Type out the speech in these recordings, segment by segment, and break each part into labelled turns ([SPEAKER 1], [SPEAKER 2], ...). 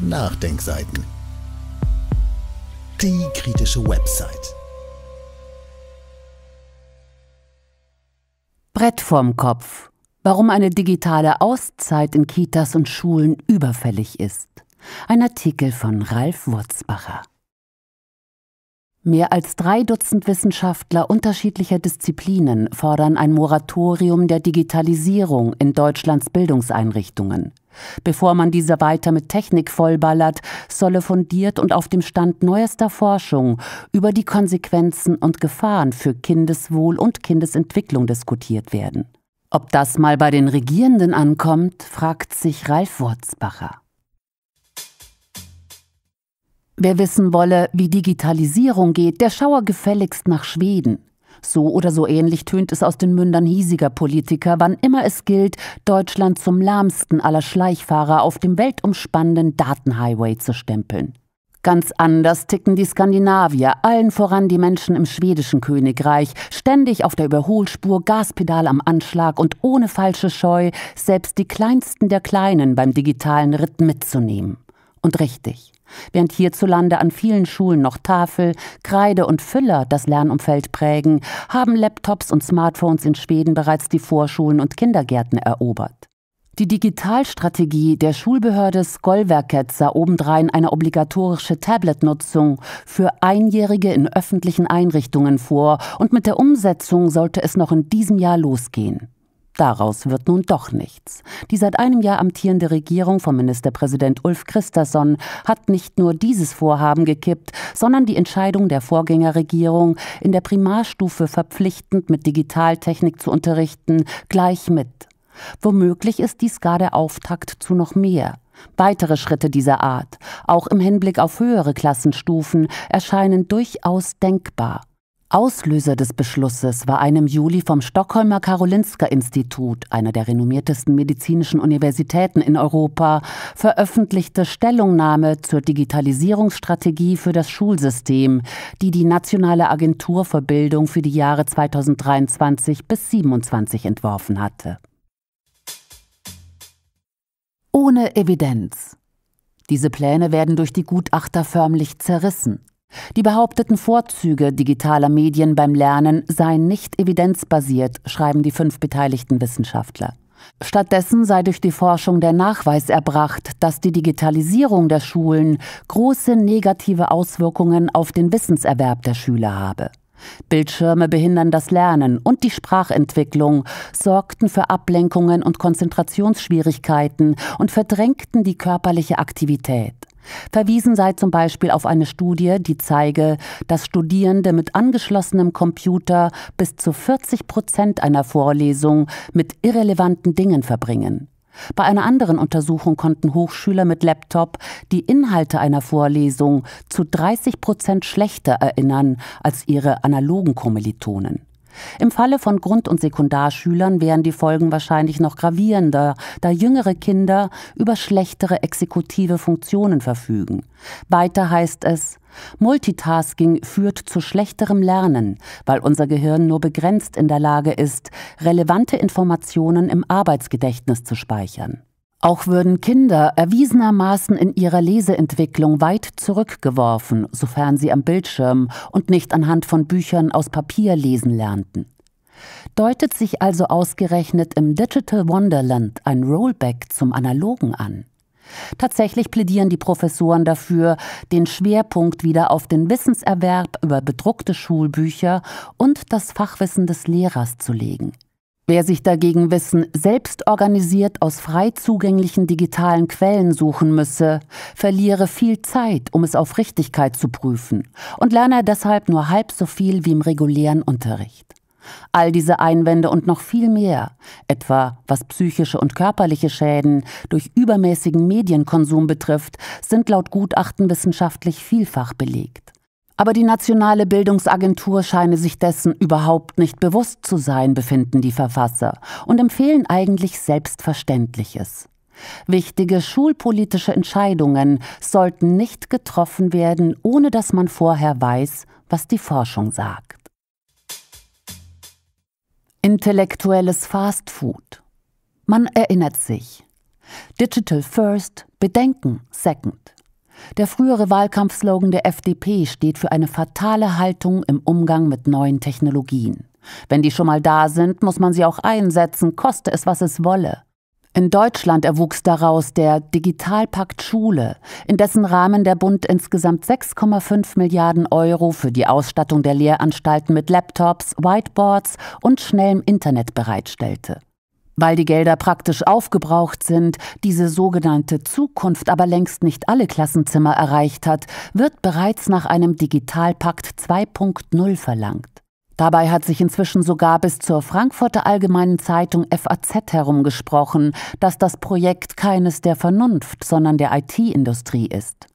[SPEAKER 1] Nachdenkseiten. Die kritische Website. Brett vorm Kopf. Warum eine digitale Auszeit in Kitas und Schulen überfällig ist. Ein Artikel von Ralf Wurzbacher. Mehr als drei Dutzend Wissenschaftler unterschiedlicher Disziplinen fordern ein Moratorium der Digitalisierung in Deutschlands Bildungseinrichtungen. Bevor man diese weiter mit Technik vollballert, solle fundiert und auf dem Stand neuester Forschung über die Konsequenzen und Gefahren für Kindeswohl und Kindesentwicklung diskutiert werden. Ob das mal bei den Regierenden ankommt, fragt sich Ralf Wurzbacher. Wer wissen wolle, wie Digitalisierung geht, der schaue gefälligst nach Schweden. So oder so ähnlich tönt es aus den Mündern hiesiger Politiker, wann immer es gilt, Deutschland zum lahmsten aller Schleichfahrer auf dem weltumspannenden Datenhighway zu stempeln. Ganz anders ticken die Skandinavier, allen voran die Menschen im schwedischen Königreich, ständig auf der Überholspur, Gaspedal am Anschlag und ohne falsche Scheu, selbst die kleinsten der Kleinen beim digitalen Ritt mitzunehmen. Und richtig. Während hierzulande an vielen Schulen noch Tafel, Kreide und Füller das Lernumfeld prägen, haben Laptops und Smartphones in Schweden bereits die Vorschulen und Kindergärten erobert. Die Digitalstrategie der Schulbehörde Skolverket sah obendrein eine obligatorische Tablet-Nutzung für Einjährige in öffentlichen Einrichtungen vor und mit der Umsetzung sollte es noch in diesem Jahr losgehen. Daraus wird nun doch nichts. Die seit einem Jahr amtierende Regierung von Ministerpräsident Ulf Christasson hat nicht nur dieses Vorhaben gekippt, sondern die Entscheidung der Vorgängerregierung, in der Primarstufe verpflichtend mit Digitaltechnik zu unterrichten, gleich mit. Womöglich ist dies gar der Auftakt zu noch mehr. Weitere Schritte dieser Art, auch im Hinblick auf höhere Klassenstufen, erscheinen durchaus denkbar. Auslöser des Beschlusses war ein im Juli vom Stockholmer Karolinska-Institut, einer der renommiertesten medizinischen Universitäten in Europa, veröffentlichte Stellungnahme zur Digitalisierungsstrategie für das Schulsystem, die die Nationale Agentur für Bildung für die Jahre 2023 bis 2027 entworfen hatte. Ohne Evidenz. Diese Pläne werden durch die Gutachter förmlich zerrissen. Die behaupteten Vorzüge digitaler Medien beim Lernen seien nicht evidenzbasiert, schreiben die fünf beteiligten Wissenschaftler. Stattdessen sei durch die Forschung der Nachweis erbracht, dass die Digitalisierung der Schulen große negative Auswirkungen auf den Wissenserwerb der Schüler habe. Bildschirme behindern das Lernen und die Sprachentwicklung, sorgten für Ablenkungen und Konzentrationsschwierigkeiten und verdrängten die körperliche Aktivität. Verwiesen sei zum Beispiel auf eine Studie, die zeige, dass Studierende mit angeschlossenem Computer bis zu 40 Prozent einer Vorlesung mit irrelevanten Dingen verbringen. Bei einer anderen Untersuchung konnten Hochschüler mit Laptop die Inhalte einer Vorlesung zu 30 Prozent schlechter erinnern als ihre analogen Kommilitonen. Im Falle von Grund- und Sekundarschülern wären die Folgen wahrscheinlich noch gravierender, da jüngere Kinder über schlechtere exekutive Funktionen verfügen. Weiter heißt es, Multitasking führt zu schlechterem Lernen, weil unser Gehirn nur begrenzt in der Lage ist, relevante Informationen im Arbeitsgedächtnis zu speichern. Auch würden Kinder erwiesenermaßen in ihrer Leseentwicklung weit zurückgeworfen, sofern sie am Bildschirm und nicht anhand von Büchern aus Papier lesen lernten. Deutet sich also ausgerechnet im Digital Wonderland ein Rollback zum Analogen an? Tatsächlich plädieren die Professoren dafür, den Schwerpunkt wieder auf den Wissenserwerb über bedruckte Schulbücher und das Fachwissen des Lehrers zu legen. Wer sich dagegen Wissen selbst organisiert aus frei zugänglichen digitalen Quellen suchen müsse, verliere viel Zeit, um es auf Richtigkeit zu prüfen und lerne deshalb nur halb so viel wie im regulären Unterricht. All diese Einwände und noch viel mehr, etwa was psychische und körperliche Schäden durch übermäßigen Medienkonsum betrifft, sind laut Gutachten wissenschaftlich vielfach belegt. Aber die nationale Bildungsagentur scheine sich dessen überhaupt nicht bewusst zu sein, befinden die Verfasser und empfehlen eigentlich Selbstverständliches. Wichtige schulpolitische Entscheidungen sollten nicht getroffen werden, ohne dass man vorher weiß, was die Forschung sagt. Intellektuelles Fast Food. Man erinnert sich. Digital First, Bedenken Second. Der frühere Wahlkampfslogan der FDP steht für eine fatale Haltung im Umgang mit neuen Technologien. Wenn die schon mal da sind, muss man sie auch einsetzen, koste es, was es wolle. In Deutschland erwuchs daraus der Digitalpakt Schule, in dessen Rahmen der Bund insgesamt 6,5 Milliarden Euro für die Ausstattung der Lehranstalten mit Laptops, Whiteboards und schnellem Internet bereitstellte. Weil die Gelder praktisch aufgebraucht sind, diese sogenannte Zukunft aber längst nicht alle Klassenzimmer erreicht hat, wird bereits nach einem Digitalpakt 2.0 verlangt. Dabei hat sich inzwischen sogar bis zur Frankfurter Allgemeinen Zeitung FAZ herumgesprochen, dass das Projekt keines der Vernunft, sondern der IT-Industrie ist.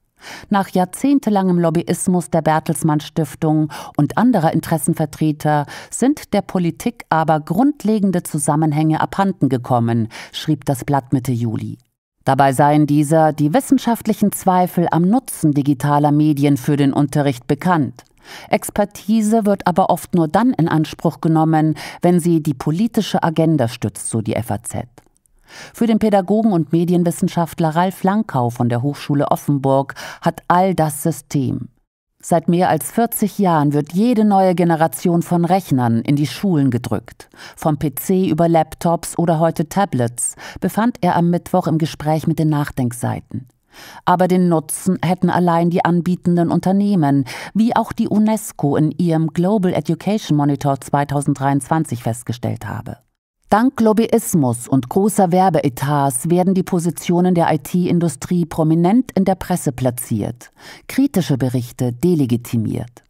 [SPEAKER 1] Nach jahrzehntelangem Lobbyismus der Bertelsmann Stiftung und anderer Interessenvertreter sind der Politik aber grundlegende Zusammenhänge abhanden gekommen, schrieb das Blatt Mitte Juli. Dabei seien dieser die wissenschaftlichen Zweifel am Nutzen digitaler Medien für den Unterricht bekannt. Expertise wird aber oft nur dann in Anspruch genommen, wenn sie die politische Agenda stützt, so die FAZ. Für den Pädagogen und Medienwissenschaftler Ralf Lankau von der Hochschule Offenburg hat all das System. Seit mehr als 40 Jahren wird jede neue Generation von Rechnern in die Schulen gedrückt. Vom PC über Laptops oder heute Tablets befand er am Mittwoch im Gespräch mit den Nachdenkseiten. Aber den Nutzen hätten allein die anbietenden Unternehmen, wie auch die UNESCO in ihrem Global Education Monitor 2023 festgestellt habe. Dank Lobbyismus und großer Werbeetats werden die Positionen der IT-Industrie prominent in der Presse platziert, kritische Berichte delegitimiert.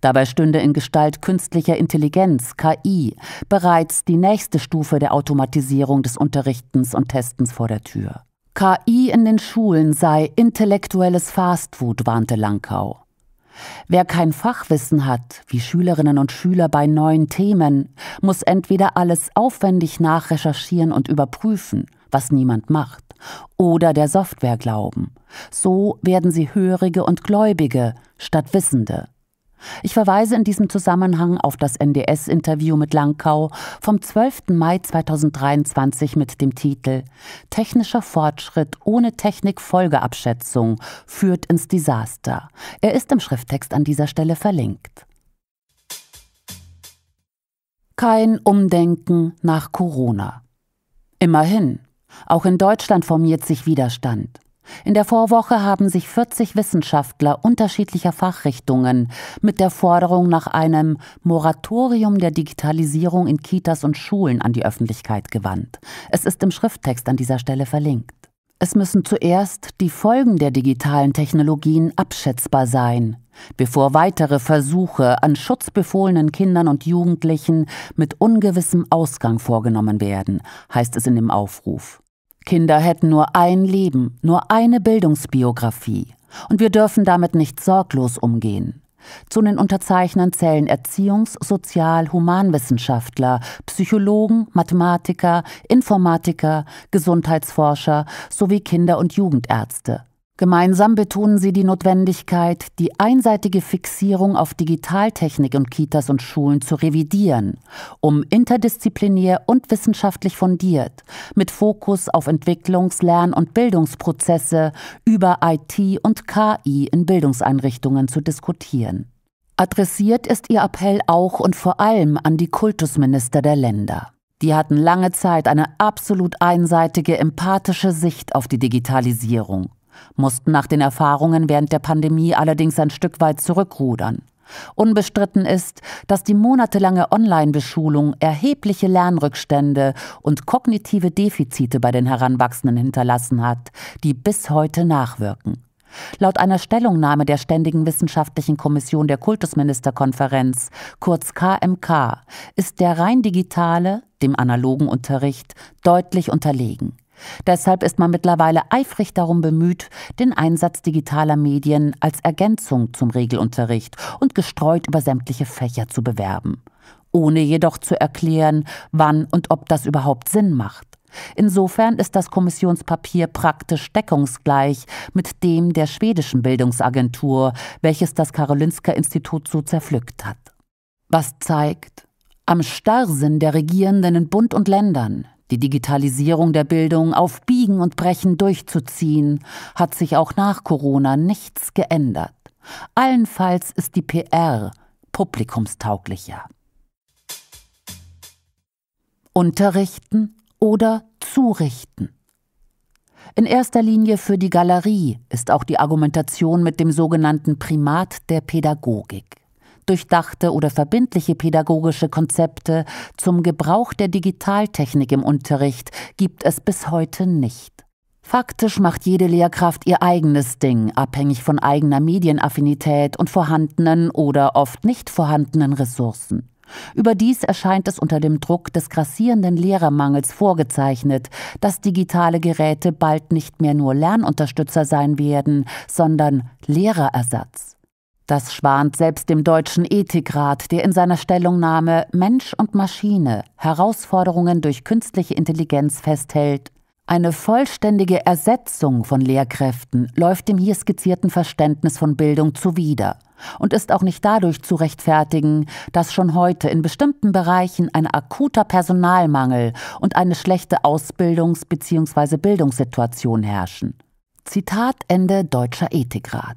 [SPEAKER 1] Dabei stünde in Gestalt künstlicher Intelligenz, KI, bereits die nächste Stufe der Automatisierung des Unterrichtens und Testens vor der Tür. KI in den Schulen sei intellektuelles Fastfood, warnte Lankau. Wer kein Fachwissen hat, wie Schülerinnen und Schüler bei neuen Themen, muss entweder alles aufwendig nachrecherchieren und überprüfen, was niemand macht, oder der Software glauben. So werden sie Hörige und Gläubige statt Wissende. Ich verweise in diesem Zusammenhang auf das NDS-Interview mit Langkau vom 12. Mai 2023 mit dem Titel Technischer Fortschritt ohne Technikfolgeabschätzung führt ins Desaster. Er ist im Schrifttext an dieser Stelle verlinkt. Kein Umdenken nach Corona. Immerhin, auch in Deutschland formiert sich Widerstand. In der Vorwoche haben sich 40 Wissenschaftler unterschiedlicher Fachrichtungen mit der Forderung nach einem Moratorium der Digitalisierung in Kitas und Schulen an die Öffentlichkeit gewandt. Es ist im Schrifttext an dieser Stelle verlinkt. Es müssen zuerst die Folgen der digitalen Technologien abschätzbar sein, bevor weitere Versuche an schutzbefohlenen Kindern und Jugendlichen mit ungewissem Ausgang vorgenommen werden, heißt es in dem Aufruf. Kinder hätten nur ein Leben, nur eine Bildungsbiografie. Und wir dürfen damit nicht sorglos umgehen. Zu den Unterzeichnern zählen Erziehungs-, Sozial-, Humanwissenschaftler, Psychologen, Mathematiker, Informatiker, Gesundheitsforscher sowie Kinder- und Jugendärzte. Gemeinsam betonen sie die Notwendigkeit, die einseitige Fixierung auf Digitaltechnik in Kitas und Schulen zu revidieren, um interdisziplinär und wissenschaftlich fundiert, mit Fokus auf Entwicklungs-, Lern- und Bildungsprozesse über IT und KI in Bildungseinrichtungen zu diskutieren. Adressiert ist ihr Appell auch und vor allem an die Kultusminister der Länder. Die hatten lange Zeit eine absolut einseitige, empathische Sicht auf die Digitalisierung mussten nach den Erfahrungen während der Pandemie allerdings ein Stück weit zurückrudern. Unbestritten ist, dass die monatelange Online-Beschulung erhebliche Lernrückstände und kognitive Defizite bei den Heranwachsenden hinterlassen hat, die bis heute nachwirken. Laut einer Stellungnahme der Ständigen Wissenschaftlichen Kommission der Kultusministerkonferenz, kurz KMK, ist der rein digitale, dem analogen Unterricht, deutlich unterlegen. Deshalb ist man mittlerweile eifrig darum bemüht, den Einsatz digitaler Medien als Ergänzung zum Regelunterricht und gestreut über sämtliche Fächer zu bewerben, ohne jedoch zu erklären, wann und ob das überhaupt Sinn macht. Insofern ist das Kommissionspapier praktisch deckungsgleich mit dem der schwedischen Bildungsagentur, welches das Karolinska Institut so zerpflückt hat. Was zeigt, am Starrsinn der Regierenden in Bund und Ländern die Digitalisierung der Bildung auf Biegen und Brechen durchzuziehen, hat sich auch nach Corona nichts geändert. Allenfalls ist die PR publikumstauglicher. Unterrichten oder zurichten. In erster Linie für die Galerie ist auch die Argumentation mit dem sogenannten Primat der Pädagogik durchdachte oder verbindliche pädagogische Konzepte zum Gebrauch der Digitaltechnik im Unterricht gibt es bis heute nicht. Faktisch macht jede Lehrkraft ihr eigenes Ding, abhängig von eigener Medienaffinität und vorhandenen oder oft nicht vorhandenen Ressourcen. Überdies erscheint es unter dem Druck des grassierenden Lehrermangels vorgezeichnet, dass digitale Geräte bald nicht mehr nur Lernunterstützer sein werden, sondern Lehrerersatz. Das schwant selbst dem deutschen Ethikrat, der in seiner Stellungnahme Mensch und Maschine Herausforderungen durch künstliche Intelligenz festhält. Eine vollständige Ersetzung von Lehrkräften läuft dem hier skizzierten Verständnis von Bildung zuwider und ist auch nicht dadurch zu rechtfertigen, dass schon heute in bestimmten Bereichen ein akuter Personalmangel und eine schlechte Ausbildungs- bzw. Bildungssituation herrschen. Zitat Ende Deutscher Ethikrat.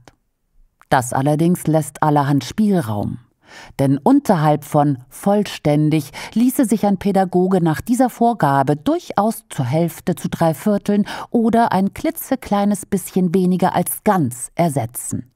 [SPEAKER 1] Das allerdings lässt allerhand Spielraum. Denn unterhalb von vollständig ließe sich ein Pädagoge nach dieser Vorgabe durchaus zur Hälfte zu drei Vierteln oder ein klitzekleines bisschen weniger als ganz ersetzen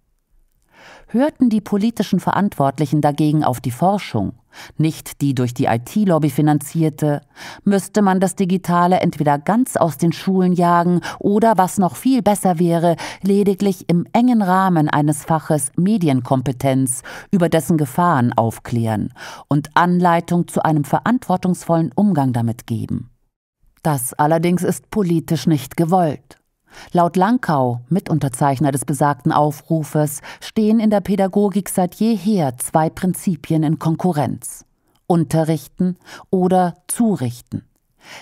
[SPEAKER 1] hörten die politischen Verantwortlichen dagegen auf die Forschung, nicht die durch die IT-Lobby finanzierte, müsste man das Digitale entweder ganz aus den Schulen jagen oder, was noch viel besser wäre, lediglich im engen Rahmen eines Faches Medienkompetenz über dessen Gefahren aufklären und Anleitung zu einem verantwortungsvollen Umgang damit geben. Das allerdings ist politisch nicht gewollt. Laut Lankau, Mitunterzeichner des besagten Aufrufes, stehen in der Pädagogik seit jeher zwei Prinzipien in Konkurrenz. Unterrichten oder zurichten.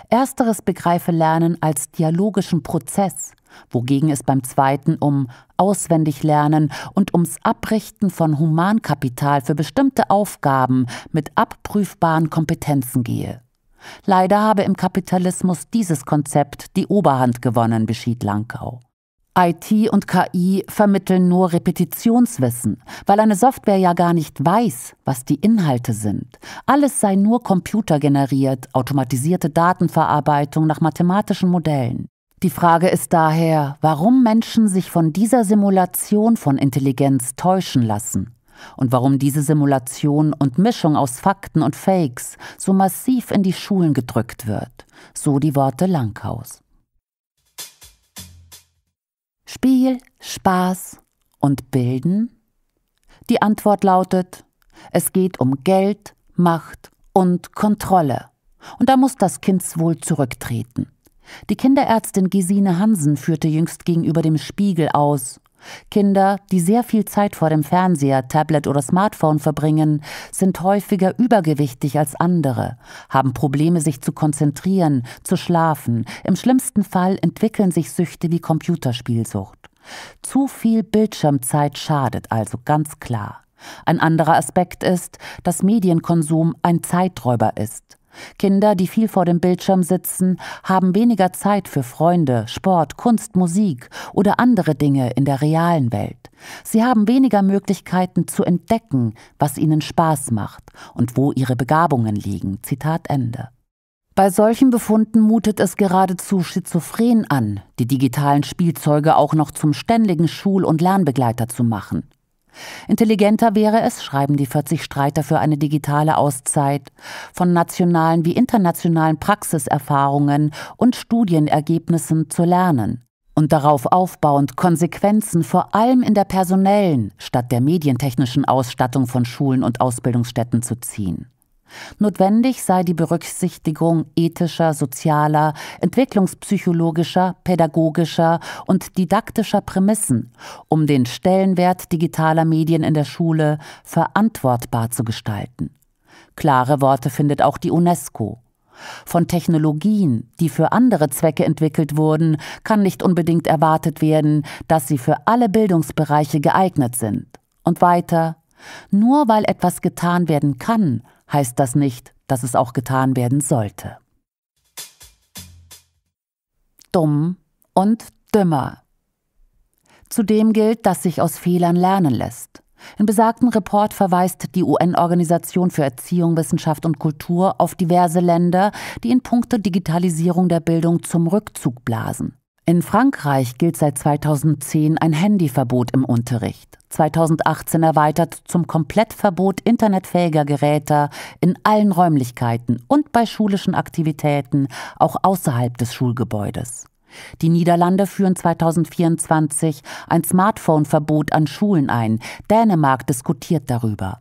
[SPEAKER 1] Ersteres begreife Lernen als dialogischen Prozess, wogegen es beim zweiten um auswendig lernen und ums Abrichten von Humankapital für bestimmte Aufgaben mit abprüfbaren Kompetenzen gehe. Leider habe im Kapitalismus dieses Konzept die Oberhand gewonnen, beschied Lankau. IT und KI vermitteln nur Repetitionswissen, weil eine Software ja gar nicht weiß, was die Inhalte sind. Alles sei nur computergeneriert, automatisierte Datenverarbeitung nach mathematischen Modellen. Die Frage ist daher, warum Menschen sich von dieser Simulation von Intelligenz täuschen lassen und warum diese Simulation und Mischung aus Fakten und Fakes so massiv in die Schulen gedrückt wird, so die Worte Langhaus. Spiel, Spaß und Bilden? Die Antwort lautet, es geht um Geld, Macht und Kontrolle. Und da muss das Kindswohl zurücktreten. Die Kinderärztin Gesine Hansen führte jüngst gegenüber dem Spiegel aus, Kinder, die sehr viel Zeit vor dem Fernseher, Tablet oder Smartphone verbringen, sind häufiger übergewichtig als andere, haben Probleme, sich zu konzentrieren, zu schlafen, im schlimmsten Fall entwickeln sich Süchte wie Computerspielsucht. Zu viel Bildschirmzeit schadet also ganz klar. Ein anderer Aspekt ist, dass Medienkonsum ein Zeiträuber ist. Kinder, die viel vor dem Bildschirm sitzen, haben weniger Zeit für Freunde, Sport, Kunst, Musik oder andere Dinge in der realen Welt. Sie haben weniger Möglichkeiten zu entdecken, was ihnen Spaß macht und wo ihre Begabungen liegen. Zitat Ende. Bei solchen Befunden mutet es geradezu schizophren an, die digitalen Spielzeuge auch noch zum ständigen Schul- und Lernbegleiter zu machen. Intelligenter wäre es, schreiben die 40 Streiter für eine digitale Auszeit, von nationalen wie internationalen Praxiserfahrungen und Studienergebnissen zu lernen und darauf aufbauend Konsequenzen vor allem in der personellen statt der medientechnischen Ausstattung von Schulen und Ausbildungsstätten zu ziehen. Notwendig sei die Berücksichtigung ethischer, sozialer, entwicklungspsychologischer, pädagogischer und didaktischer Prämissen, um den Stellenwert digitaler Medien in der Schule verantwortbar zu gestalten. Klare Worte findet auch die UNESCO. Von Technologien, die für andere Zwecke entwickelt wurden, kann nicht unbedingt erwartet werden, dass sie für alle Bildungsbereiche geeignet sind. Und weiter, nur weil etwas getan werden kann, heißt das nicht, dass es auch getan werden sollte. Dumm und dümmer. Zudem gilt, dass sich aus Fehlern lernen lässt. In besagten Report verweist die UN-Organisation für Erziehung, Wissenschaft und Kultur auf diverse Länder, die in puncto Digitalisierung der Bildung zum Rückzug blasen. In Frankreich gilt seit 2010 ein Handyverbot im Unterricht. 2018 erweitert zum Komplettverbot internetfähiger Geräte in allen Räumlichkeiten und bei schulischen Aktivitäten auch außerhalb des Schulgebäudes. Die Niederlande führen 2024 ein Smartphone-Verbot an Schulen ein. Dänemark diskutiert darüber.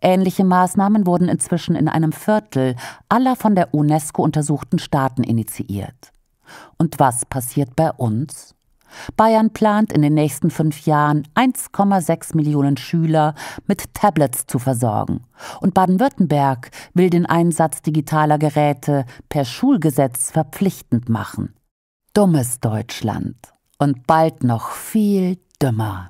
[SPEAKER 1] Ähnliche Maßnahmen wurden inzwischen in einem Viertel aller von der UNESCO untersuchten Staaten initiiert. Und was passiert bei uns? Bayern plant in den nächsten fünf Jahren 1,6 Millionen Schüler mit Tablets zu versorgen. Und Baden-Württemberg will den Einsatz digitaler Geräte per Schulgesetz verpflichtend machen. Dummes Deutschland. Und bald noch viel dümmer.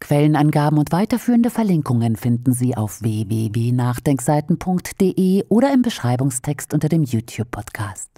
[SPEAKER 1] Quellenangaben und weiterführende Verlinkungen finden Sie auf www.nachdenkseiten.de oder im Beschreibungstext unter dem YouTube-Podcast.